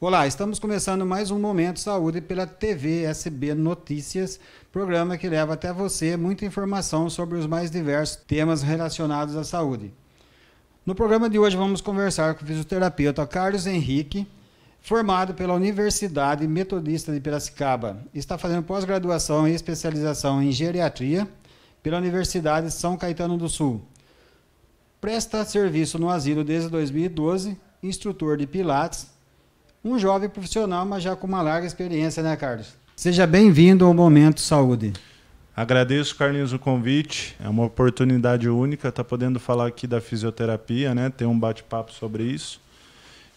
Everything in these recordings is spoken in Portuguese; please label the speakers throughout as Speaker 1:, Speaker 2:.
Speaker 1: Olá, estamos começando mais um Momento Saúde pela TV SB Notícias, programa que leva até você muita informação sobre os mais diversos temas relacionados à saúde. No programa de hoje vamos conversar com o fisioterapeuta Carlos Henrique, formado pela Universidade Metodista de Piracicaba. Está fazendo pós-graduação e especialização em geriatria pela Universidade São Caetano do Sul. Presta serviço no asilo desde 2012, instrutor de pilates um jovem profissional, mas já com uma larga experiência, né, Carlos?
Speaker 2: Seja bem-vindo ao Momento Saúde. Agradeço, Carlinhos, o convite. É uma oportunidade única estar tá podendo falar aqui da fisioterapia, né? Ter um bate-papo sobre isso,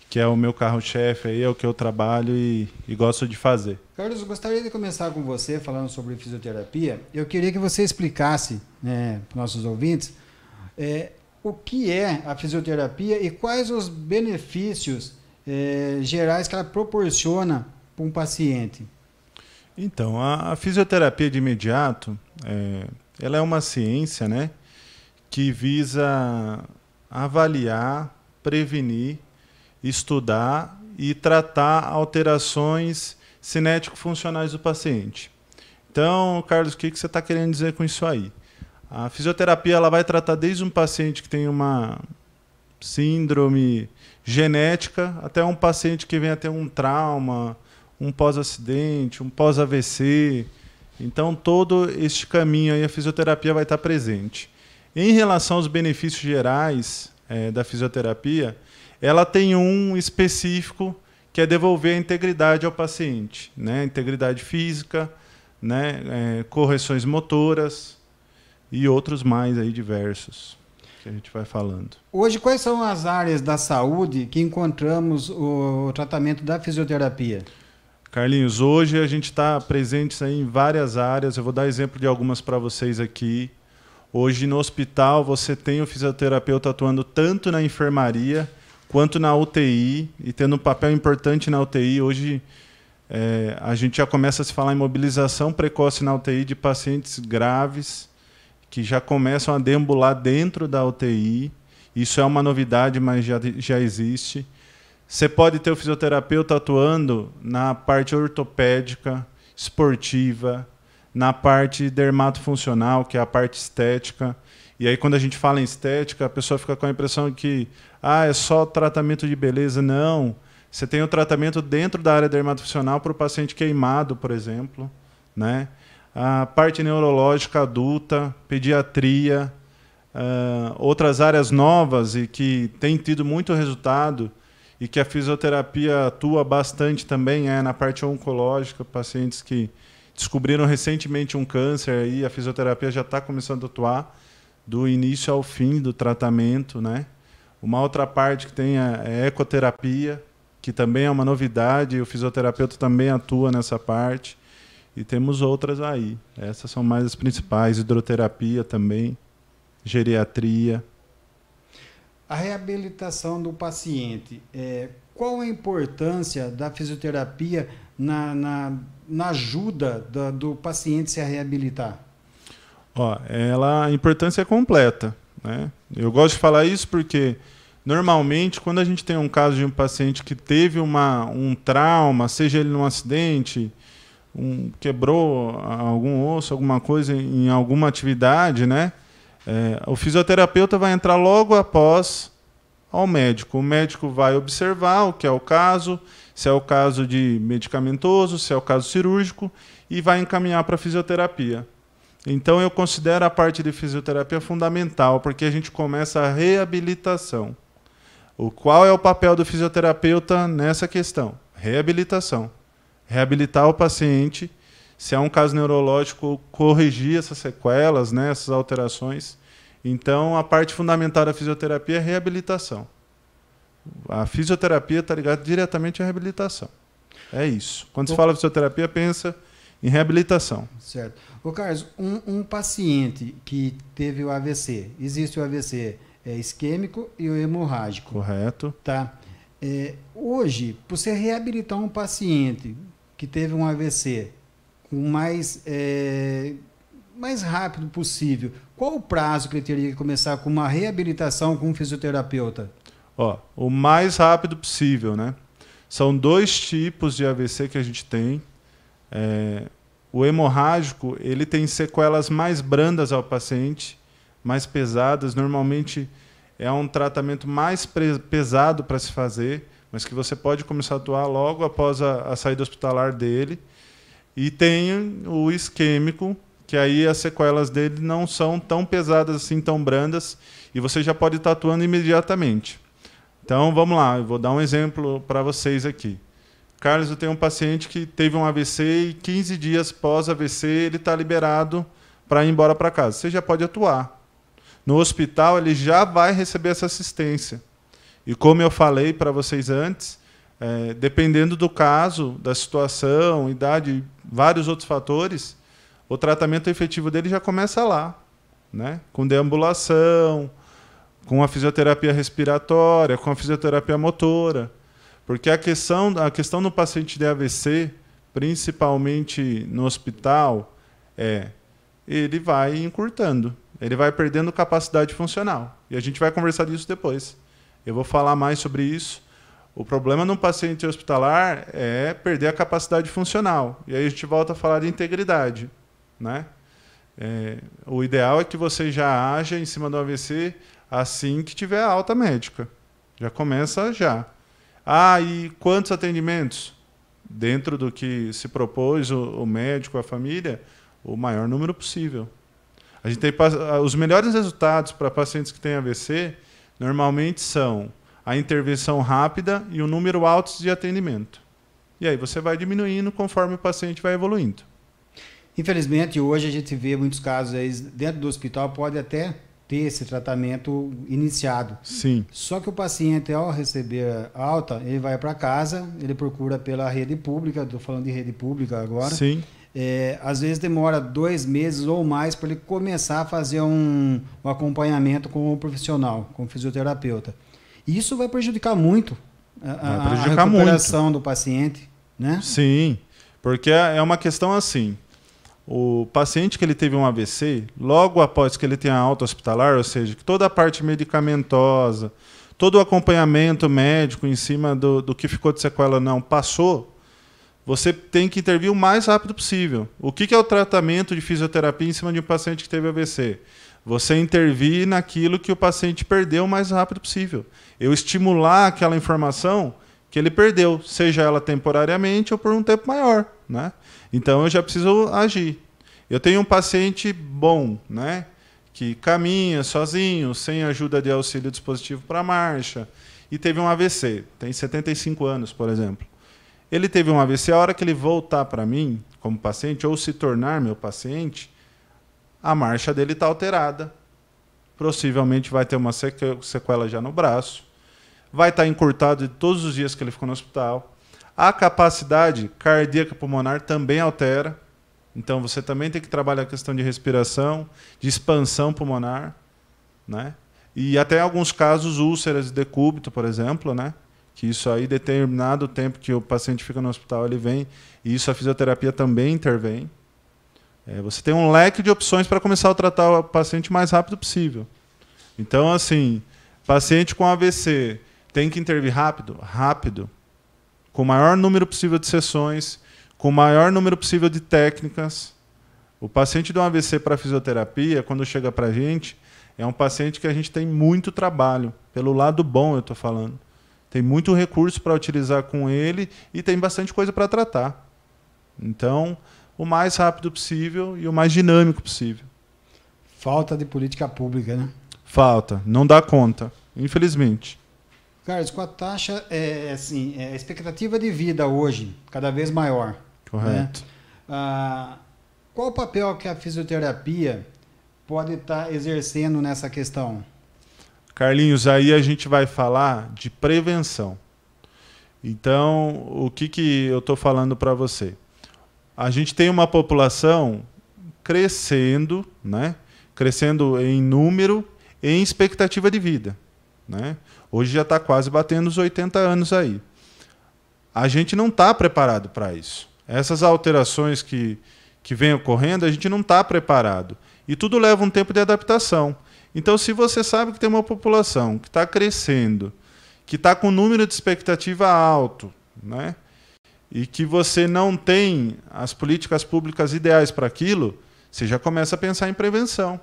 Speaker 2: que é o meu carro-chefe aí, é o que eu trabalho e, e gosto de fazer.
Speaker 1: Carlos, gostaria de começar com você falando sobre fisioterapia. Eu queria que você explicasse né, para nossos ouvintes é, o que é a fisioterapia e quais os benefícios é, gerais que ela proporciona para um paciente?
Speaker 2: Então, a, a fisioterapia de imediato, é, ela é uma ciência, né, que visa avaliar, prevenir, estudar e tratar alterações cinético-funcionais do paciente. Então, Carlos, o que, que você está querendo dizer com isso aí? A fisioterapia ela vai tratar desde um paciente que tem uma síndrome genética até um paciente que vem ter um trauma, um pós-acidente, um pós-AVC. Então, todo este caminho aí, a fisioterapia vai estar presente. Em relação aos benefícios gerais é, da fisioterapia, ela tem um específico que é devolver a integridade ao paciente, né? Integridade física, né? É, correções motoras e outros mais aí diversos que a gente vai falando. Hoje, quais são as áreas da saúde que
Speaker 1: encontramos o tratamento da fisioterapia?
Speaker 2: Carlinhos, hoje a gente está presente em várias áreas. Eu vou dar exemplo de algumas para vocês aqui. Hoje no hospital você tem o fisioterapeuta atuando tanto na enfermaria quanto na UTI e tendo um papel importante na UTI. Hoje é, a gente já começa a se falar em mobilização precoce na UTI de pacientes graves que já começam a deambular dentro da UTI. Isso é uma novidade, mas já, já existe. Você pode ter o fisioterapeuta atuando na parte ortopédica, esportiva, na parte dermatofuncional, que é a parte estética. E aí, quando a gente fala em estética, a pessoa fica com a impressão que ah, é só tratamento de beleza. Não. Você tem o tratamento dentro da área dermatofuncional para o paciente queimado, por exemplo. Né? a parte neurológica adulta, pediatria, uh, outras áreas novas e que tem tido muito resultado e que a fisioterapia atua bastante também é na parte oncológica, pacientes que descobriram recentemente um câncer e a fisioterapia já está começando a atuar do início ao fim do tratamento, né? Uma outra parte que tem é a é ecoterapia, que também é uma novidade, o fisioterapeuta também atua nessa parte. E temos outras aí. Essas são mais as principais: hidroterapia também, geriatria.
Speaker 1: A reabilitação do paciente. É, qual a importância da fisioterapia na, na, na ajuda da, do paciente se a reabilitar?
Speaker 2: Ó, ela, a importância é completa. Né? Eu gosto de falar isso porque normalmente quando a gente tem um caso de um paciente que teve uma, um trauma, seja ele num acidente, um, quebrou algum osso, alguma coisa em, alguma atividade, né? É, o fisioterapeuta vai entrar logo após ao médico. O médico vai observar o que é o caso, se é o caso de medicamentoso, se é o caso cirúrgico, e vai encaminhar para a fisioterapia. Então eu considero a parte de fisioterapia fundamental, porque a gente começa a reabilitação. O qual é o papel do fisioterapeuta nessa questão? Reabilitação reabilitar o paciente, se é um caso neurológico, corrigir essas sequelas, né, essas alterações. Então, a parte fundamental da fisioterapia é a reabilitação. A fisioterapia está ligada diretamente à reabilitação. É isso. Quando Bom, se fala fisioterapia, pensa em reabilitação. Certo. Ô Carlos,
Speaker 1: um, um paciente que teve o AVC, existe o AVC é, isquêmico e o hemorrágico. Correto. Tá. É, hoje, para você reabilitar um paciente, que teve um AVC o mais, é, mais rápido possível, qual o prazo que ele teria que começar com uma reabilitação com um fisioterapeuta?
Speaker 2: Ó, o mais rápido possível, né? São dois tipos de AVC que a gente tem. É, o hemorrágico ele tem sequelas mais brandas ao paciente, mais pesadas. Normalmente é um tratamento mais pesado para se fazer mas que você pode começar a atuar logo após a, a saída hospitalar dele. E tem o isquêmico, que aí as sequelas dele não são tão pesadas assim, tão brandas, e você já pode estar atuando imediatamente. Então vamos lá, eu vou dar um exemplo para vocês aqui. Carlos, eu tenho um paciente que teve um AVC e 15 dias pós AVC ele está liberado para ir embora para casa. Você já pode atuar. No hospital ele já vai receber essa assistência. E como eu falei para vocês antes, é, dependendo do caso, da situação, idade, vários outros fatores, o tratamento efetivo dele já começa lá, né? Com deambulação, com a fisioterapia respiratória, com a fisioterapia motora, porque a questão a questão do paciente de AVC, principalmente no hospital, é ele vai encurtando, ele vai perdendo capacidade funcional. E a gente vai conversar disso depois. Eu vou falar mais sobre isso. O problema num paciente hospitalar é perder a capacidade funcional. E aí a gente volta a falar de integridade. Né? É, o ideal é que você já haja em cima do AVC assim que tiver alta médica. Já começa já. Ah, e quantos atendimentos? Dentro do que se propôs o, o médico, a família, o maior número possível. A gente tem os melhores resultados para pacientes que têm AVC normalmente são a intervenção rápida e o número alto de atendimento. E aí você vai diminuindo conforme o paciente vai evoluindo. Infelizmente, hoje a gente vê muitos casos aí dentro do hospital, pode até
Speaker 1: ter esse tratamento iniciado. Sim. Só que o paciente, ao receber alta, ele vai para casa, ele procura pela rede pública, estou falando de rede pública agora. Sim é, às vezes demora dois meses ou mais para ele começar a fazer um, um acompanhamento com o profissional, com o fisioterapeuta. Isso vai prejudicar muito a, vai prejudicar a recuperação
Speaker 2: muito. do paciente, né? Sim, porque é, é uma questão assim. O paciente que ele teve um AVC, logo após que ele tenha alta hospitalar, ou seja, que toda a parte medicamentosa, todo o acompanhamento médico em cima do, do que ficou de sequela não passou, você tem que intervir o mais rápido possível. O que, é o tratamento de fisioterapia em cima de um paciente que teve AVC? Você intervir naquilo que o paciente perdeu o mais rápido possível. Eu estimular aquela informação que ele perdeu, seja ela temporariamente ou por um tempo maior. Né? Então eu já preciso agir. Eu tenho um paciente bom, né? que caminha sozinho, sem ajuda de auxílio dispositivo para marcha, e teve um AVC, tem 75 anos, por exemplo. Ele teve um AVC, a hora que ele voltar para mim como paciente ou se tornar meu paciente, a marcha dele está alterada. Possivelmente vai ter uma sequela já no braço. Vai estar tá encurtado de todos os dias que ele ficou no hospital. A capacidade cardíaca pulmonar também altera. Então você também tem que trabalhar a questão de respiração, de expansão pulmonar, né? E até em alguns casos úlceras de decúbito, por exemplo, né? que isso aí, determinado tempo que o paciente fica no hospital, ele vem, e isso a fisioterapia também intervém. É, você tem um leque de opções para começar a tratar o paciente o mais rápido possível. Então, assim, paciente com AVC tem que intervir rápido? Rápido. Com o maior número possível de sessões, com o maior número possível de técnicas. O paciente de um AVC para fisioterapia, quando chega para a gente, é um paciente que a gente tem muito trabalho, pelo lado bom eu estou falando. Tem muito recurso para utilizar com ele e tem bastante coisa para tratar. Então, o mais rápido possível e o mais dinâmico possível. Falta de política pública, né? Falta. Não dá conta, infelizmente.
Speaker 1: Carlos, com a taxa, é, assim, é, a expectativa de vida hoje cada vez maior. Né? Correto. Né? Ah, qual o papel que a fisioterapia pode estar tá exercendo
Speaker 2: nessa questão? Carlinhos, aí a gente vai falar de prevenção. Então, o que, que eu estou falando para você? A gente tem uma população crescendo, né? crescendo em número e em expectativa de vida. Né? Hoje já está quase batendo os 80 anos aí. A gente não está preparado para isso. Essas alterações que, que vêm ocorrendo, a gente não está preparado. E tudo leva um tempo de adaptação. Então, se você sabe que tem uma população que está crescendo, que está com número de expectativa alto, né? e que você não tem as políticas públicas ideais para aquilo, você já começa a pensar em prevenção.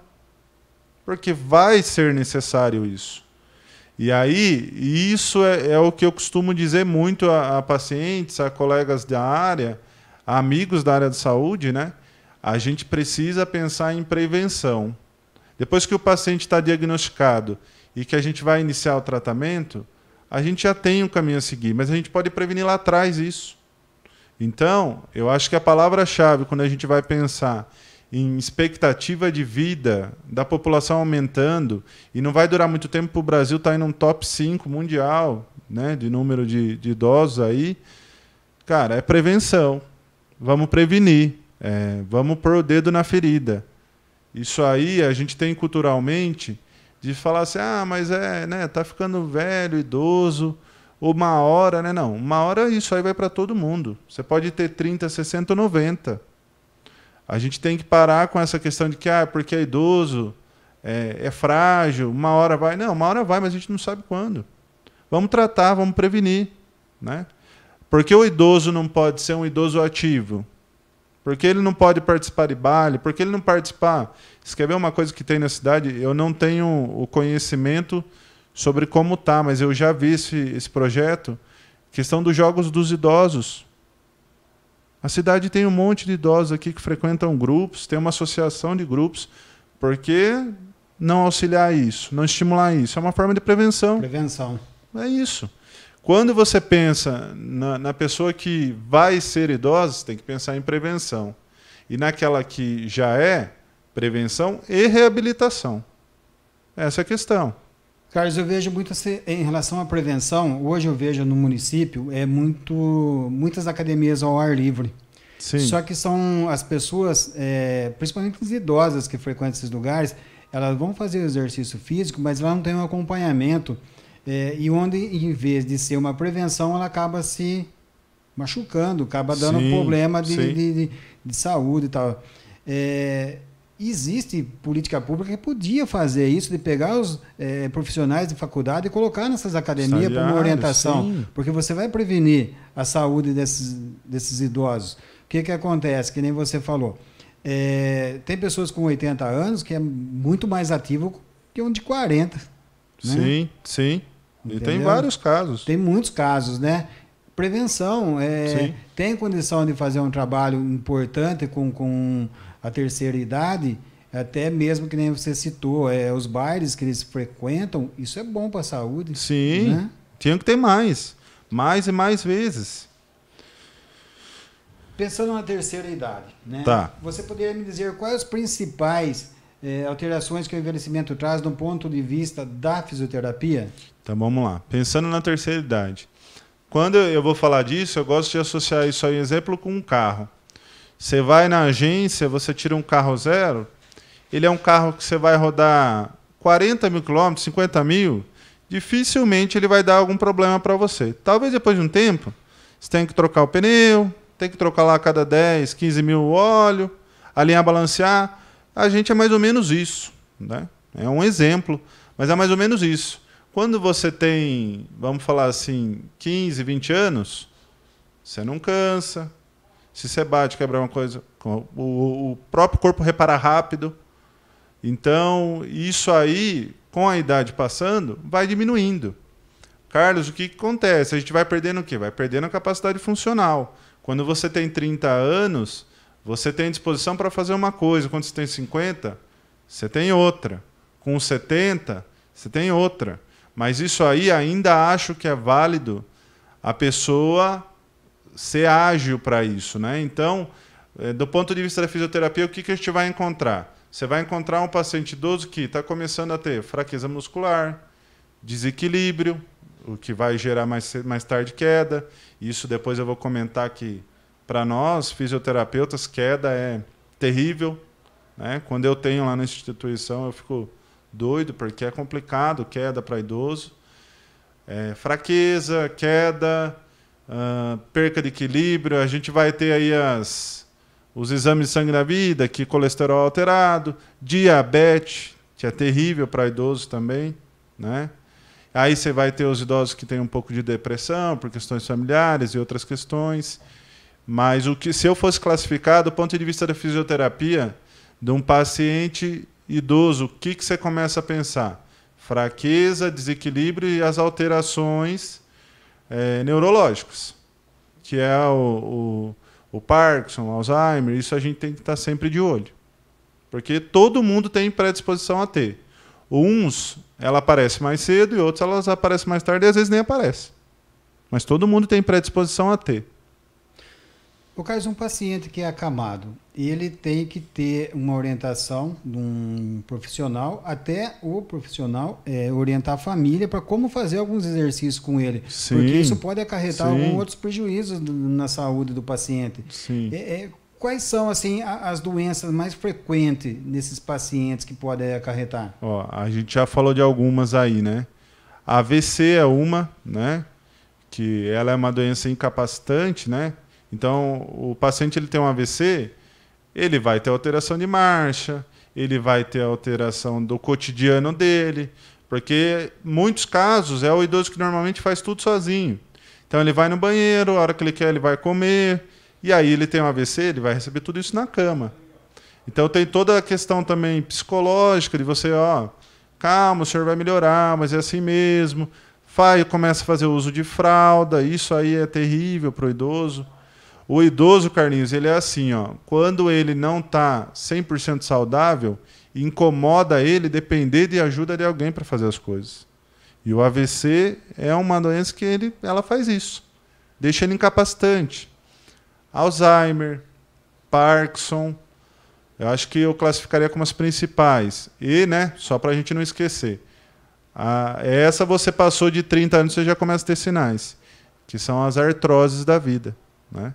Speaker 2: Porque vai ser necessário isso. E aí, isso é, é o que eu costumo dizer muito a, a pacientes, a colegas da área, a amigos da área de saúde, né? A gente precisa pensar em prevenção. Depois que o paciente está diagnosticado e que a gente vai iniciar o tratamento, a gente já tem um caminho a seguir, mas a gente pode prevenir lá atrás isso. Então, eu acho que a palavra-chave quando a gente vai pensar em expectativa de vida da população aumentando, e não vai durar muito tempo para o Brasil estar tá em um top 5 mundial né, de número de, de, idosos aí, cara, é prevenção. Vamos prevenir, é, vamos pôr o dedo na ferida. Isso aí a gente tem culturalmente de falar assim, ah, mas é, né, tá ficando velho, idoso, uma hora, né? Não, uma hora isso aí vai para todo mundo. Você pode ter 30, 60, 90. A gente tem que parar com essa questão de que, ah, porque é idoso, é, é frágil, uma hora vai. Não, uma hora vai, mas a gente não sabe quando. Vamos tratar, vamos prevenir, né? Porque o idoso não pode ser um idoso ativo? Porque ele não pode participar de baile, porque ele não participar. Você quer ver uma coisa que tem na cidade, eu não tenho o conhecimento sobre como tá, mas eu já vi esse, esse projeto, questão dos jogos dos idosos. A cidade tem um monte de idosos aqui que frequentam grupos, tem uma associação de grupos. Por que não auxiliar isso, não estimular isso? É uma forma de prevenção. Prevenção. É isso. Quando você pensa na, na pessoa que vai ser idosa, você tem que pensar em prevenção. E naquela que já é, prevenção e reabilitação. Essa é a questão. Carlos, eu vejo muito em relação à prevenção. Hoje eu vejo no
Speaker 1: município é muito muitas academias ao ar livre. Sim. Só que são as pessoas, é, principalmente as idosas que frequentam esses lugares, elas vão fazer exercício físico, mas elas não têm um acompanhamento é, e onde, em vez de ser uma prevenção, ela acaba se machucando, acaba dando sim, problema de, de, de, de, saúde e tal. É, existe política pública que podia fazer isso, de pegar os é, profissionais de faculdade e colocar nessas academias para uma orientação, sim. porque você vai prevenir a saúde desses, desses idosos. O que, que acontece? Que nem você falou. É, tem pessoas com 80 anos que é muito mais ativo que um de 40. Né? Sim, sim.
Speaker 2: Entendeu? E tem vários
Speaker 1: casos. Tem muitos casos, né? Prevenção. É, tem condição de fazer um trabalho importante com, com a terceira idade, até mesmo que nem você citou, é, os bailes que eles frequentam, isso é bom para a saúde. Sim. Né? Tinha que ter mais.
Speaker 2: Mais e mais vezes.
Speaker 1: Pensando na terceira idade, né? Tá. Você poderia me dizer quais as principais é, alterações que o envelhecimento traz do
Speaker 2: ponto de vista da fisioterapia? Então vamos lá. Pensando na terceira idade. Quando eu vou falar disso, eu gosto de associar isso aí, exemplo, com um carro. Você vai na agência, você tira um carro zero, ele é um carro que você vai rodar 40 mil quilômetros, 50 mil, dificilmente ele vai dar algum problema para você. Talvez depois de um tempo, você tenha que trocar o pneu, tem que trocar lá a cada 10, 15 mil o óleo, alinhar, balancear. A gente é mais ou menos isso. Né? É um exemplo, mas é mais ou menos isso. Quando você tem, vamos falar assim, 15, 20 anos, você não cansa. Se você bate, quebrar uma coisa, o, o próprio corpo repara rápido. Então, isso aí, com a idade passando, vai diminuindo. Carlos, o que, que acontece? A gente vai perdendo o quê? Vai perdendo a capacidade funcional. Quando você tem 30 anos, você tem disposição para fazer uma coisa. Quando você tem 50, você tem outra. Com 70, você tem outra. Mas isso aí ainda acho que é válido a pessoa ser ágil para isso. Né? Então, eh, do ponto de vista da fisioterapia, o que, que a gente vai encontrar? Você vai encontrar um paciente idoso que está começando a ter fraqueza muscular, desequilíbrio, o que vai gerar mais, mais tarde queda. Isso depois eu vou comentar que, para nós, fisioterapeutas, queda é terrível. Né? Quando eu tenho lá na instituição, eu fico doido, porque é complicado queda para idoso. É, fraqueza, queda, uh, perca de equilíbrio. A gente vai ter aí as, os exames de sangue da vida, que colesterol alterado, diabetes, que é terrível para idoso também, né? Aí você vai ter os idosos que têm um pouco de depressão por questões familiares e outras questões. Mas o que se eu fosse classificado do ponto de vista da fisioterapia de um paciente idoso, o que, que você começa a pensar? Fraqueza, desequilíbrio e as alterações é, neurológicas, que é o, o, o Parkinson, Alzheimer, isso a gente tem que estar sempre de olho. Porque todo mundo tem predisposição a ter. Uns ela aparece mais cedo e outros elas aparecem mais tarde e às vezes nem aparece. Mas todo mundo tem predisposição a ter.
Speaker 1: O caso de é um paciente que é acamado, ele tem que ter uma orientação de um profissional, até o profissional é, orientar a família para como fazer alguns exercícios com ele. Sim, porque isso pode acarretar alguns outros prejuízos na saúde do paciente. Sim. É, é, quais são assim as doenças mais frequentes nesses pacientes que podem acarretar?
Speaker 2: Ó, a gente já falou de algumas aí, né? A AVC é uma, né? Que ela é uma doença incapacitante, né? Então, o paciente ele tem um AVC, ele vai ter alteração de marcha, ele vai ter alteração do cotidiano dele, porque muitos casos é o idoso que normalmente faz tudo sozinho. Então ele vai no banheiro, a hora que ele quer ele vai comer, e aí ele tem um AVC, ele vai receber tudo isso na cama. Então tem toda a questão também psicológica de você, ó, calma, o senhor vai melhorar, mas é assim mesmo. Faz, começa a fazer uso de fralda, isso aí é terrível para o idoso. O idoso, Carlinhos, ele é assim, ó, quando ele não está 100% saudável, incomoda ele depender de ajuda de alguém para fazer as coisas. E o AVC é uma doença que ele, ela faz isso. Deixa ele incapacitante. Alzheimer, Parkinson, eu acho que eu classificaria como as principais. E, né, só para a gente não esquecer, a, essa você passou de 30 anos, você já começa a ter sinais, que são as artroses da vida, né?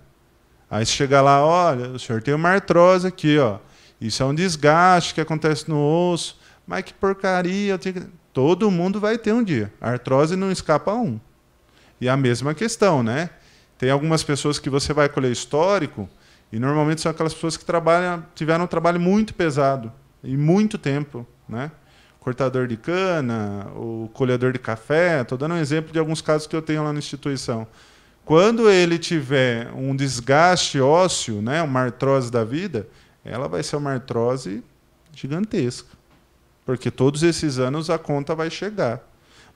Speaker 2: Aí você chega lá, olha, o senhor tem uma artrose aqui, ó. Isso é um desgaste que acontece no osso. Mas que porcaria, tenho... todo mundo vai ter um dia. artrose não escapa a um. E a mesma questão, né? Tem algumas pessoas que você vai colher histórico e normalmente são aquelas pessoas que trabalham, tiveram um trabalho muito pesado e muito tempo, né? cortador de cana, o colhedor de café. Estou dando um exemplo de alguns casos que eu tenho lá na instituição. Quando ele tiver um desgaste ósseo, né, uma artrose da vida, ela vai ser uma artrose gigantesca. Porque todos esses anos a conta vai chegar.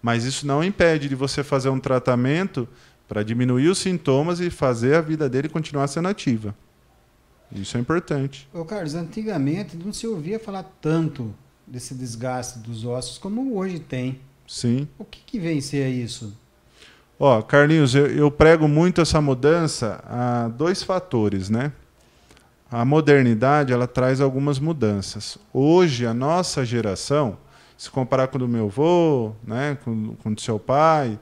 Speaker 2: Mas isso não impede de você fazer um tratamento para diminuir os sintomas e fazer a vida dele continuar sendo ativa. Isso é importante.
Speaker 1: Ô Carlos, antigamente não se ouvia falar tanto desse desgaste dos ossos
Speaker 2: como hoje tem. Sim. O que, que vem ser isso? Ó, Carlinhos, eu, eu prego muito essa mudança a dois fatores, né? A modernidade, ela traz algumas mudanças. Hoje, a nossa geração, se comparar com o do meu avô, né, com, com o do seu pai,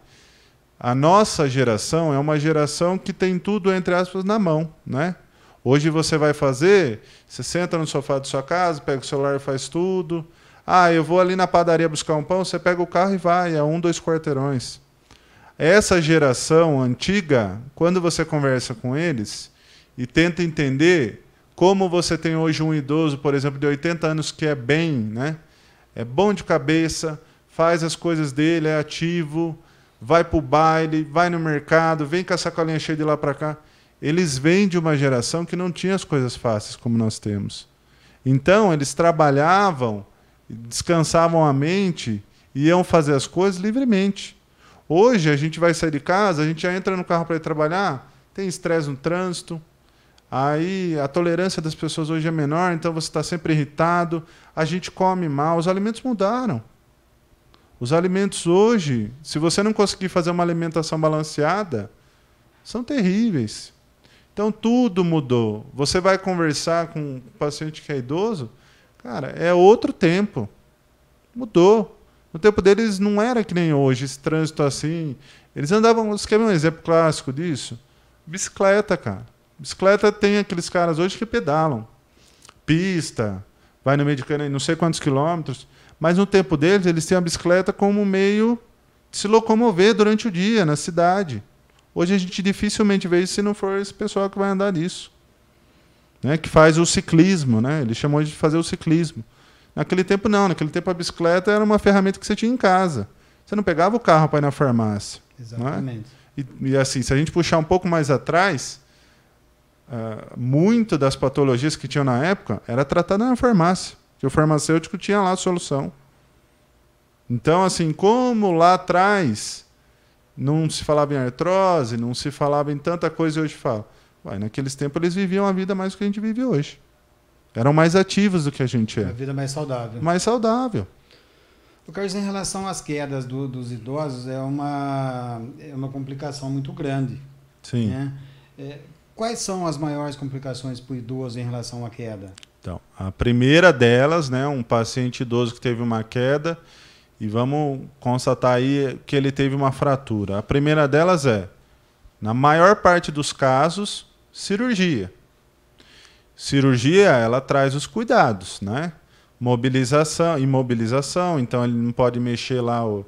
Speaker 2: a nossa geração é uma geração que tem tudo, entre aspas, na mão, né? Hoje você vai fazer, você senta no sofá da sua casa, pega o celular e faz tudo. Ah, eu vou ali na padaria buscar um pão, você pega o carro e vai, é um, dois quarteirões. Essa geração antiga, quando você conversa com eles e tenta entender como você tem hoje um idoso, por exemplo, de 80 anos que é bem, né? É bom de cabeça, faz as coisas dele, é ativo, vai para o baile, vai no mercado, vem com a sacolinha cheia de lá para cá. Eles vêm de uma geração que não tinha as coisas fáceis como nós temos. Então, eles trabalhavam, descansavam a mente, iam fazer as coisas livremente. Hoje a gente vai sair de casa, a gente já entra no carro para ir trabalhar, tem estresse no trânsito, aí a tolerância das pessoas hoje é menor, então você está sempre irritado, a gente come mal, os alimentos mudaram. Os alimentos hoje, se você não conseguir fazer uma alimentação balanceada, são terríveis. Então tudo mudou. Você vai conversar com um paciente que é idoso, cara, é outro tempo. Mudou. No tempo deles não era que nem hoje, esse trânsito assim. Eles andavam. Você quer ver um exemplo clássico disso? Bicicleta, cara. Bicicleta tem aqueles caras hoje que pedalam. Pista, vai no meio de cana, não sei quantos quilômetros. Mas no tempo deles, eles têm a bicicleta como meio de se locomover durante o dia, na cidade. Hoje a gente dificilmente vê isso se não for esse pessoal que vai andar nisso. Né, que faz o ciclismo, né? Ele chamou de fazer o ciclismo. Naquele tempo não, naquele tempo a bicicleta era uma ferramenta que você tinha em casa. Você não pegava o carro para ir na farmácia. Né? Exatamente. É? E, e, assim, se a gente puxar um pouco mais atrás, uh, muito das patologias que tinham na época era tratada na farmácia, que o farmacêutico tinha lá a solução. Então, assim, como lá atrás não se falava em artrose, não se falava em tanta coisa e hoje fala. Vai, naqueles tempos eles viviam a vida mais do que a gente vive hoje eram mais ativos do que a gente é. A
Speaker 1: vida mais saudável.
Speaker 2: Mais saudável.
Speaker 1: O Carlos, em relação às quedas do, dos idosos, é uma, é uma complicação muito grande. Sim. Né? É, quais são as maiores complicações para o idoso em relação à queda?
Speaker 2: Então, a primeira delas, né, um paciente idoso que teve uma queda, e vamos constatar aí que ele teve uma fratura. A primeira delas é, na maior parte dos casos, cirurgia. Cirurgia, ela traz os cuidados, né? Mobilização, imobilização, então ele não pode mexer lá o,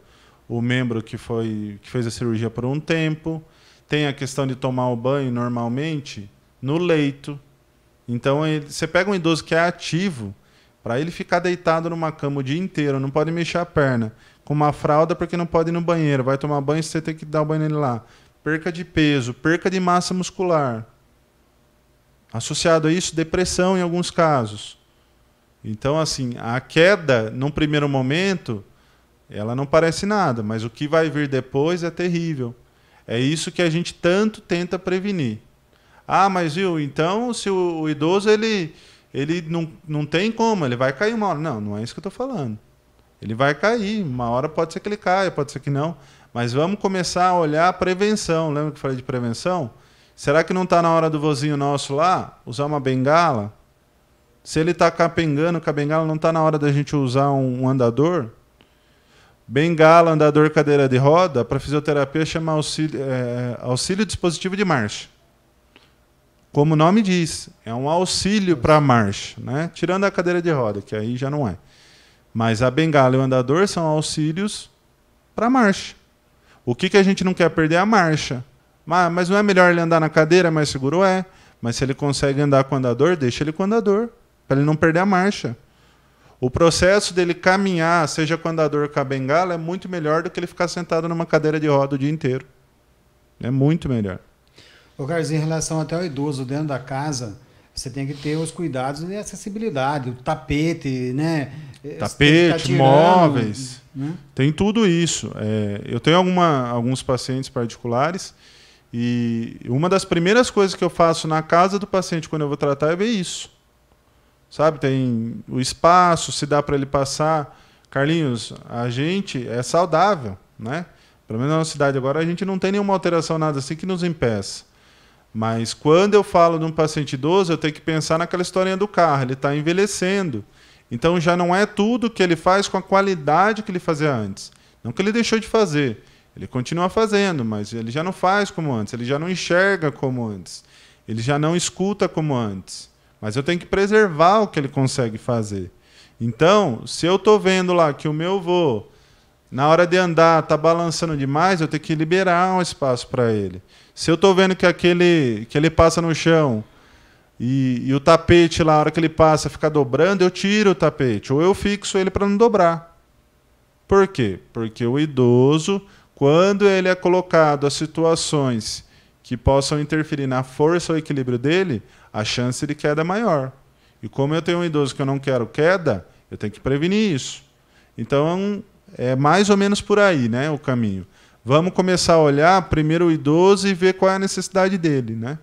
Speaker 2: o membro que, foi, que fez a cirurgia por um tempo. Tem a questão de tomar o banho normalmente no leito. Então, ele, você pega um idoso que é ativo, para ele ficar deitado numa cama o dia inteiro, não pode mexer a perna, com uma fralda porque não pode ir no banheiro, vai tomar banho você tem que dar o banho nele lá. Perca de peso, perca de massa muscular. Associado a isso, depressão em alguns casos. Então, assim, a queda, num primeiro momento, ela não parece nada, mas o que vai vir depois é terrível. É isso que a gente tanto tenta prevenir. Ah, mas viu, então se o, idoso ele, ele não, não tem como, ele vai cair uma hora. Não, não é isso que eu estou falando. Ele vai cair, uma hora pode ser que ele caia, pode ser que não. Mas vamos começar a olhar a prevenção. Lembra que eu falei de prevenção? Será que não está na hora do vozinho nosso lá usar uma bengala? Se ele está capengando com a bengala, não está na hora da gente usar um, um andador? Bengala, andador, cadeira de roda, para fisioterapia chama auxílio, é, auxílio dispositivo de marcha. Como o nome diz, é um auxílio para a marcha, né? tirando a cadeira de roda, que aí já não é. Mas a bengala e o andador são auxílios para a marcha. O que, que a gente não quer perder é a marcha mas não é melhor ele andar na cadeira, é mais seguro? É. Mas se ele consegue andar com andador, deixa ele com andador, para ele não perder a marcha. O processo dele caminhar, seja com andador ou com a bengala, é muito melhor do que ele ficar sentado numa cadeira de roda o dia inteiro. É muito melhor.
Speaker 1: Ô, Carlos, em relação até ao idoso dentro da casa, você tem que ter os cuidados de acessibilidade, o tapete, né? Tapete, tá móveis.
Speaker 2: Né? Tem tudo isso. É, eu tenho alguma, alguns pacientes particulares e uma das primeiras coisas que eu faço na casa do paciente quando eu vou tratar é ver isso. Sabe, tem o espaço, se dá para ele passar. Carlinhos, a gente é saudável, né? Pelo menos na nossa cidade agora a gente não tem nenhuma alteração nada assim que nos impeça. Mas quando eu falo de um paciente idoso, eu tenho que pensar naquela historinha do carro, ele está envelhecendo. Então já não é tudo que ele faz com a qualidade que ele fazia antes. Não que ele deixou de fazer, ele continua fazendo, mas ele já não faz como antes, ele já não enxerga como antes, ele já não escuta como antes. Mas eu tenho que preservar o que ele consegue fazer. Então, se eu estou vendo lá que o meu voo na hora de andar, está balançando demais, eu tenho que liberar um espaço para ele. Se eu estou vendo que aquele que ele passa no chão e, e, o tapete lá, na hora que ele passa, fica dobrando, eu tiro o tapete ou eu fixo ele para não dobrar. Por quê? Porque o idoso quando ele é colocado a situações que possam interferir na força ou equilíbrio dele, a chance de queda é maior. E como eu tenho um idoso que eu não quero queda, eu tenho que prevenir isso. Então, é mais ou menos por aí né, o caminho. Vamos começar a olhar primeiro o idoso e ver qual é a necessidade dele. Né?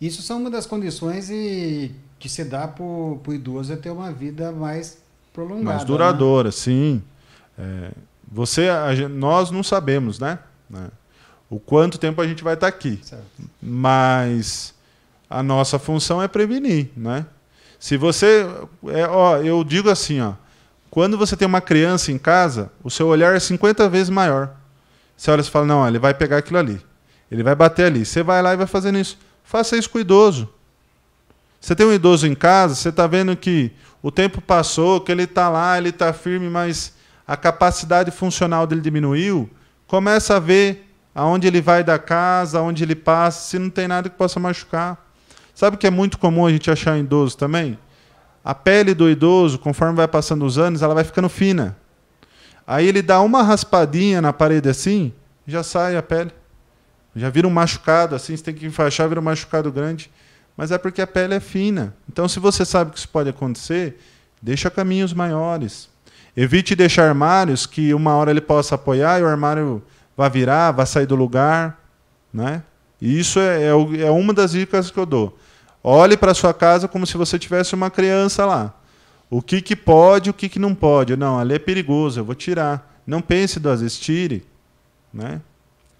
Speaker 2: Isso são uma das condições e que
Speaker 1: se dá para o idoso é ter uma vida mais prolongada. Mais duradoura,
Speaker 2: né? sim. É, você, a, nós não sabemos, né? né? O quanto tempo a gente vai estar tá aqui. Certo. Mas a nossa função é prevenir, né? Se você, é, ó, eu digo assim, ó, quando você tem uma criança em casa, o seu olhar é 50 vezes maior. Você olha e fala, não, ele vai pegar aquilo ali. Ele vai bater ali. Você vai lá e vai fazendo isso. Faça isso com o idoso. Você tem um idoso em casa, você está vendo que o tempo passou, que ele está lá, ele está firme, mas a capacidade funcional dele diminuiu, começa a ver aonde ele vai da casa, aonde ele passa, se não tem nada que possa machucar. Sabe que é muito comum a gente achar em idoso também? A pele do idoso, conforme vai passando os anos, ela vai ficando fina. Aí ele dá uma raspadinha na parede assim, já sai a pele. Já vira um machucado, assim, você tem que enfaixar, vira um machucado grande. Mas é porque a pele é fina. Então, se você sabe que isso pode acontecer, deixa caminhos maiores. Evite deixar armários que uma hora ele possa apoiar e o armário vai virar, vai sair do lugar. Né? E isso é, é, é uma das dicas que eu dou. Olhe para a sua casa como se você tivesse uma criança lá. O que, que pode, o que, que não pode. Não, ali é perigoso, eu vou tirar. Não pense duas vezes, tire. Né?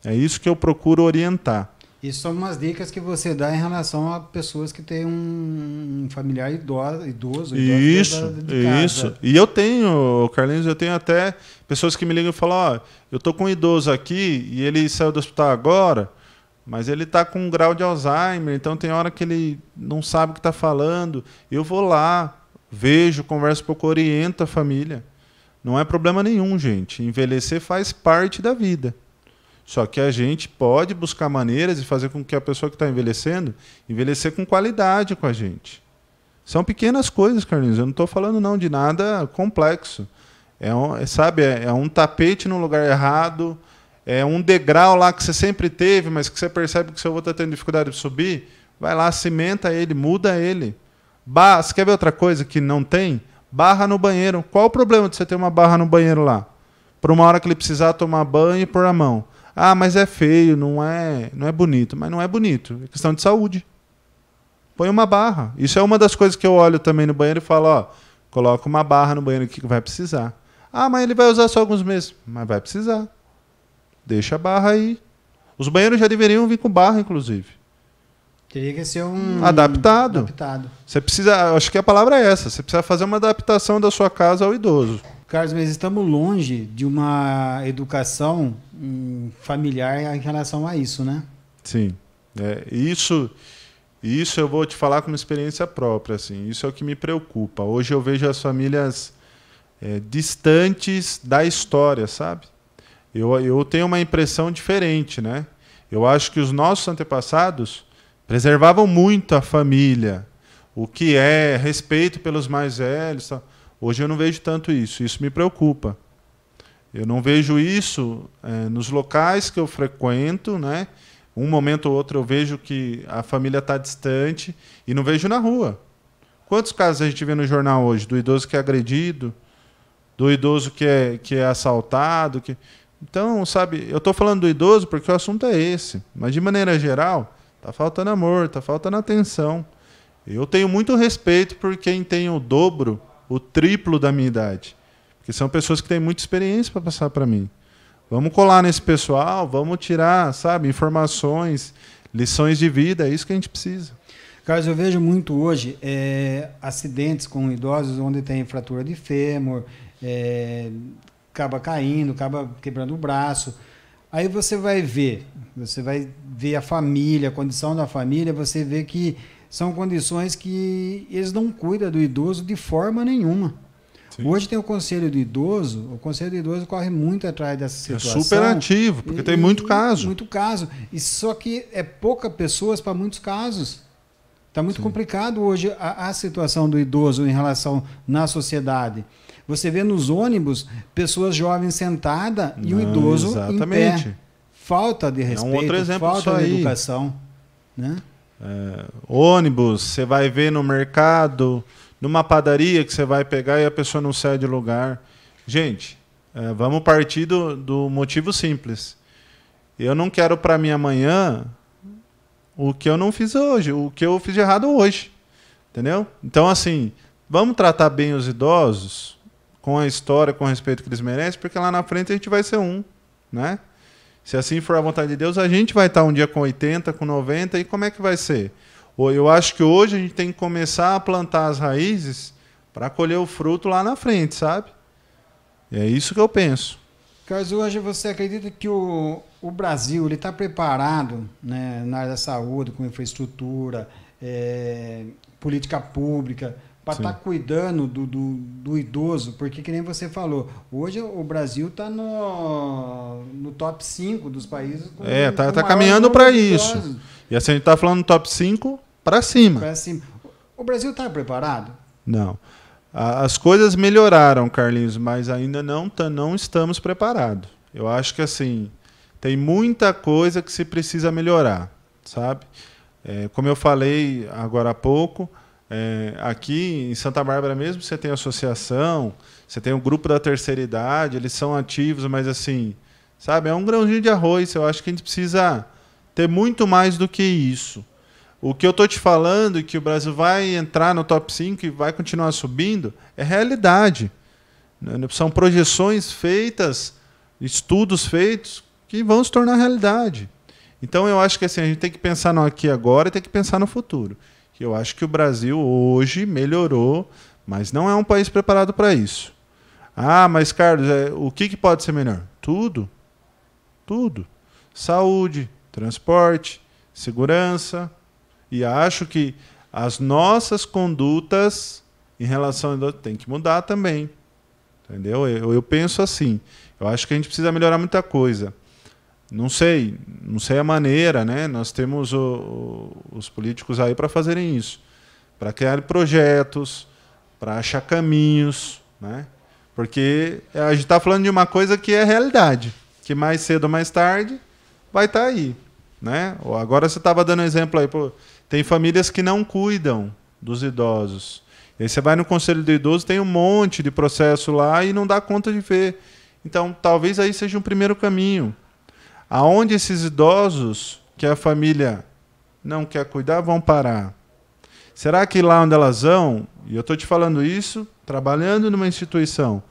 Speaker 2: É isso que eu procuro orientar.
Speaker 1: Isso são umas dicas que você dá em relação a pessoas que têm um familiar idoso, idoso isso, idoso isso.
Speaker 2: E eu tenho, Carlinhos, eu tenho até pessoas que me ligam e falam, ó, oh, eu tô com um idoso aqui e ele saiu do hospital agora, mas ele tá com um grau de Alzheimer, então tem hora que ele não sabe o que tá falando. Eu vou lá, vejo, converso pouco, oriento a família. Não é problema nenhum, gente. Envelhecer faz parte da vida. Só que a gente pode buscar maneiras de fazer com que a pessoa que está envelhecendo envelhecer com qualidade com a gente. São pequenas coisas, Carlinhos. Eu não estou falando não de nada complexo. É um, é, sabe, é, é um tapete no lugar errado, é um degrau lá que você sempre teve, mas que você percebe que seu avô está tendo dificuldade de subir. Vai lá, cimenta ele, muda ele. Barra, você quer ver outra coisa que não tem? Barra no banheiro. Qual o problema de você ter uma barra no banheiro lá? Para uma hora que ele precisar tomar banho e pôr a mão. Ah, mas é feio, não é, não é bonito. Mas não é bonito, é questão de saúde põe uma barra. Isso é uma das coisas que eu olho também no banheiro e falo, ó, coloca uma barra no banheiro que vai precisar. Ah, mas ele vai usar só alguns meses. Mas vai precisar. Deixa a barra aí. Os banheiros já deveriam vir com barra, inclusive.
Speaker 1: Teria que ser um. Adaptado. Adaptado.
Speaker 2: Você precisa. Acho que a palavra é essa. Você precisa fazer uma adaptação da sua casa ao idoso. Carlos, mas estamos
Speaker 1: longe de uma educação hum, familiar em relação a isso, né?
Speaker 2: Sim. É, isso. E isso eu vou te falar como experiência própria, assim. Isso é o que me preocupa. Hoje eu vejo as famílias é, distantes da história, sabe? Eu, eu tenho uma impressão diferente, né? Eu acho que os nossos antepassados preservavam muito a família, o que é respeito pelos mais velhos. Hoje eu não vejo tanto isso. Isso me preocupa. Eu não vejo isso é, nos locais que eu frequento, né? um momento ou outro eu vejo que a família está distante e não vejo na rua. Quantos casos a gente vê no jornal hoje do idoso que é agredido, do idoso que é, que é assaltado? Que... Então, sabe, eu estou falando do idoso porque o assunto é esse. Mas, de maneira geral, está faltando amor, está faltando atenção. Eu tenho muito respeito por quem tem o dobro, o triplo da minha idade. Porque são pessoas que têm muita experiência para passar para mim. Vamos colar nesse pessoal, vamos tirar, sabe, informações, lições de vida, é isso que a gente precisa. Carlos, eu vejo muito hoje é,
Speaker 1: acidentes com idosos onde tem fratura de fêmur, é, acaba caindo, acaba quebrando o braço. Aí você vai ver, você vai ver a família, a condição da família, você vê que são condições que eles não cuidam do idoso de forma nenhuma. Sim. Hoje tem o conselho do idoso, o conselho do idoso corre muito atrás dessa é situação. É super ativo, porque e, tem muito caso. Muito caso. E só que é pouca pessoas para muitos casos. Está muito Sim. complicado hoje a, a, situação do idoso em relação na sociedade. Você vê nos ônibus pessoas jovens sentada e o ah, idoso exatamente. em pé. Falta de respeito, é um outro exemplo falta de educação. Né?
Speaker 2: É, ônibus, você vai ver no mercado, numa padaria que você vai pegar e a pessoa não sai de lugar. Gente, é, vamos partir do, do motivo simples. Eu não quero para mim amanhã o que eu não fiz hoje, o que eu fiz errado hoje. Entendeu? Então, assim, vamos tratar bem os idosos com a história, com o respeito que eles merecem, porque lá na frente a gente vai ser um, né? Se assim for a vontade de Deus, a gente vai estar um dia com 80, com 90, e como é que vai ser? Eu acho que hoje a gente tem que começar a plantar as raízes para colher o fruto lá na frente, sabe? E é isso que eu
Speaker 1: penso. Carlos, hoje você acredita que o, o Brasil está preparado né, na área da saúde, com infraestrutura, é, política pública, para estar tá cuidando do, do, do, idoso? Porque, que nem você falou, hoje o Brasil está no, no top 5 dos países. Com, é, está tá, tá caminhando para isso.
Speaker 2: E assim, a gente está falando no top 5, para cima. Para cima.
Speaker 1: O Brasil está preparado?
Speaker 2: Não. As coisas melhoraram, Carlinhos, mas ainda não, tá, não estamos preparados. Eu acho que assim tem muita coisa que se precisa melhorar, sabe? É, como eu falei agora há pouco, é, aqui em Santa Bárbara mesmo você tem associação, você tem o um grupo da terceira idade, eles são ativos, mas assim, sabe, é um grãozinho de arroz. Eu acho que a gente precisa ter muito mais do que isso. O que eu tô te falando que o Brasil vai entrar no top 5 e vai continuar subindo é realidade. Né? São projeções feitas, estudos feitos que vão se tornar realidade. Então eu acho que assim, a gente tem que pensar no aqui agora e tem que pensar no futuro. Eu acho que o Brasil hoje melhorou, mas não é um país preparado para isso. Ah, mas Carlos, é, o que, que pode ser melhor? Tudo. Tudo. Saúde, transporte, segurança, e acho que as nossas condutas em relação a tem que mudar também. Entendeu? Eu, eu penso assim. Eu acho que a gente precisa melhorar muita coisa. Não sei, não sei a maneira, né? Nós temos o, o, os políticos aí para fazerem isso, para criar projetos, para achar caminhos, né? Porque a gente está falando de uma coisa que é realidade, que mais cedo ou mais tarde vai estar tá aí, né? Agora você estava dando exemplo aí, pô, tem famílias que não cuidam dos idosos. E aí você vai no conselho do idoso, tem um monte de processo lá e não dá conta de ver. Então, talvez aí seja um primeiro caminho. Aonde esses idosos que a família não quer cuidar vão parar? Será que lá onde elas vão, e eu estou te falando isso, trabalhando numa instituição,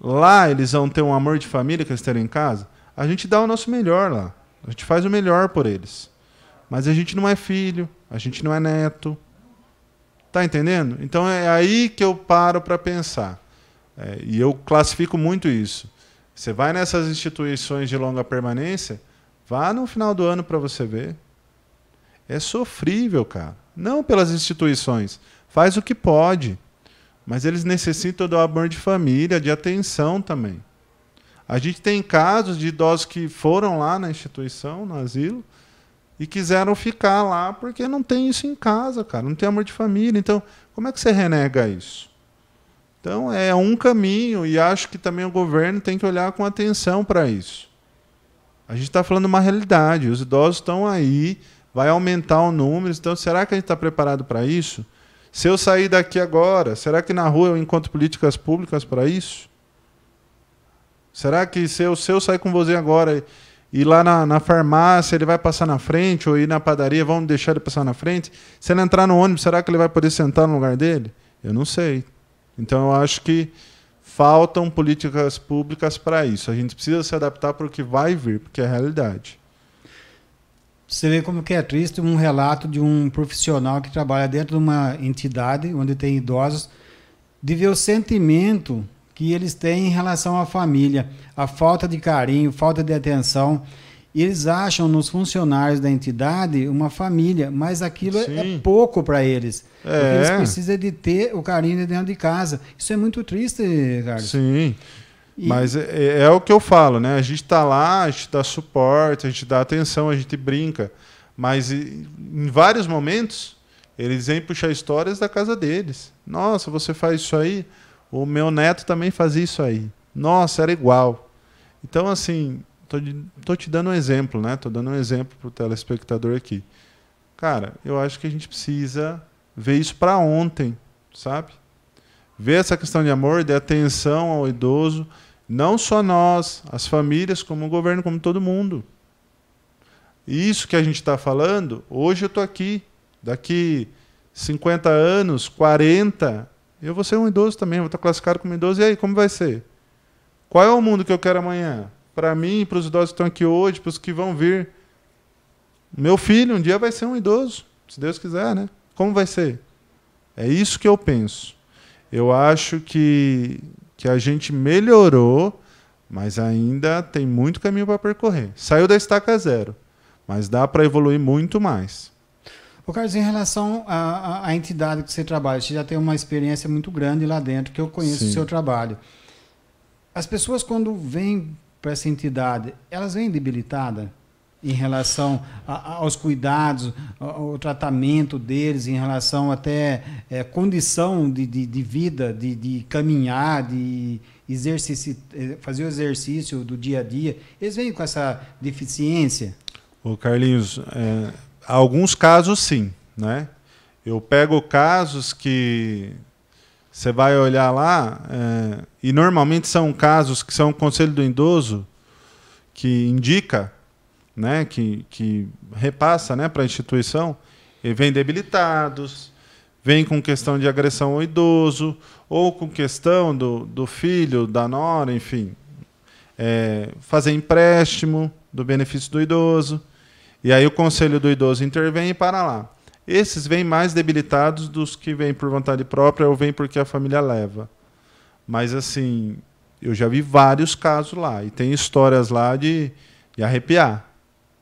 Speaker 2: lá eles vão ter um amor de família que eles terem em casa? A gente dá o nosso melhor lá. A gente faz o melhor por eles. Mas a gente não é filho, a gente não é neto. Tá entendendo? Então é aí que eu paro para pensar. É, e eu classifico muito isso. Você vai nessas instituições de longa permanência, vá no final do ano para você ver. É sofrível, cara. Não pelas instituições. Faz o que pode. Mas eles necessitam do amor de família, de atenção também. A gente tem casos de idosos que foram lá na instituição, no asilo, e quiseram ficar lá porque não tem isso em casa, cara, não tem amor de família. Então, como é que você renega isso? Então, é um caminho e acho que também o governo tem que olhar com atenção para isso. A gente está falando uma realidade, os idosos estão aí, vai aumentar o número, então será que a gente está preparado para isso? Se eu sair daqui agora, será que na rua eu encontro políticas públicas para isso? Será que se eu, se eu sair com você agora e lá na, na, farmácia ele vai passar na frente, ou ir na padaria, vamos deixar ele passar na frente. Se ele entrar no ônibus, será que ele vai poder sentar no lugar dele? Eu não sei. Então eu acho que faltam políticas públicas para isso. A gente precisa se adaptar para o que vai vir, porque é a realidade. Você
Speaker 1: vê como que é triste um relato de um profissional que trabalha dentro de uma entidade onde tem idosos, de ver o sentimento que eles têm em relação à família, a falta de carinho, falta de atenção. Eles acham nos funcionários da entidade uma família, mas aquilo é Sim. é pouco para eles. É. Eles precisam é de ter
Speaker 2: o carinho dentro de casa. Isso é muito triste, Carlos. Sim. E... Mas é, é, é, o que eu falo, né? A gente está lá, a gente dá suporte, a gente dá atenção, a gente brinca. Mas em vários momentos, eles vêm puxar histórias da casa deles. Nossa, você faz isso aí? O meu neto também fazia isso aí. Nossa, era igual. Então, assim, tô, tô te dando um exemplo, né? Tô dando um exemplo pro telespectador aqui. Cara, eu acho que a gente precisa ver isso para ontem, sabe? Ver essa questão de amor, de atenção ao idoso, não só nós, as famílias, como o governo, como todo mundo. E isso que a gente está falando, hoje eu estou aqui. Daqui 50 anos, 40, eu vou ser um idoso também, vou estar classificado como idoso. E aí, como vai ser? Qual é o mundo que eu quero amanhã? Para mim, para os idosos que estão aqui hoje, para os que vão vir. Meu filho um dia vai ser um idoso, se Deus quiser, né? Como vai ser? É isso que eu penso. Eu acho que, que a gente melhorou, mas ainda tem muito caminho para percorrer. Saiu da estaca zero, mas dá para evoluir muito mais.
Speaker 1: Ô Carlos, em relação à, à entidade que você trabalha, você já tem uma experiência muito grande lá dentro, que eu conheço Sim. o seu trabalho. As pessoas, quando vêm para essa entidade, elas vêm debilitadas em relação a, aos cuidados, ao tratamento deles, em relação até é, condição de, de, de vida, de, de, caminhar, de é, fazer o
Speaker 2: exercício do dia a dia. Eles vêm com essa deficiência? Ô Carlinhos, é, alguns casos, sim. Né? Eu pego casos que você vai olhar lá, é, e normalmente são casos que são o conselho do idoso que indica, né, que, que repassa né, para a instituição, e vem debilitados, vem com questão de agressão ao idoso, ou com questão do, do filho, da nora, enfim, é, fazer empréstimo do benefício do idoso. E aí o conselho do idoso intervém e para lá. Esses vêm mais debilitados dos que vêm por vontade própria ou vêm porque a família leva. Mas assim, eu já vi vários casos lá e tem histórias lá de, de arrepiar.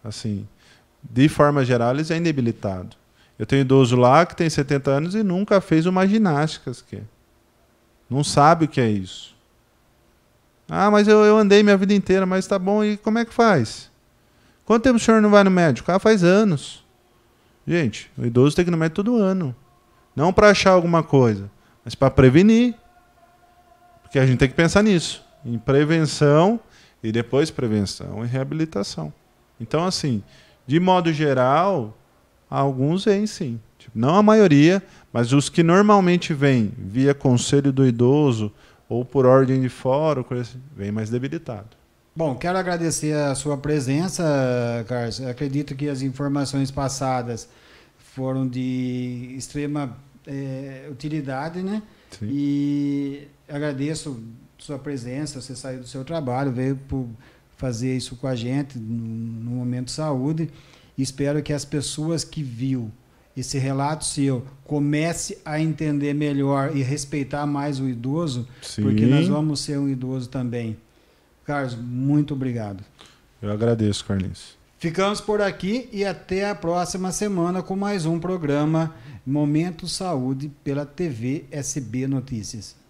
Speaker 2: Assim, de forma geral, eles é indebilitado. Eu tenho idoso lá que tem 70 anos e nunca fez uma ginástica que Não sabe o que é isso. Ah, mas eu, eu andei minha vida inteira, mas tá bom, e como é que faz? Quanto tempo o senhor não vai no médico? Ah, faz anos. Gente, o idoso tem que ir no médico todo ano. Não para achar alguma coisa, mas para prevenir. Porque a gente tem que pensar nisso. Em prevenção e depois prevenção e reabilitação. Então, assim, de modo geral, alguns vêm sim. Tipo, não a maioria, mas os que normalmente vêm via conselho do idoso ou por ordem de fórum, assim, vem mais debilitado.
Speaker 1: Bom, quero agradecer a sua presença, Carlos. Acredito que as informações passadas foram de extrema é, utilidade, né? Sim. E agradeço sua presença. Você saiu do seu trabalho, veio por fazer isso com a gente no, momento de saúde. Espero que as pessoas que viu esse relato seu comece a entender melhor e respeitar mais o idoso, Sim. porque nós vamos ser um idoso também. Carlos, muito obrigado.
Speaker 2: Eu agradeço, Carlinhos.
Speaker 1: Ficamos por aqui e até a próxima semana com mais um programa Momento Saúde pela TV SB Notícias.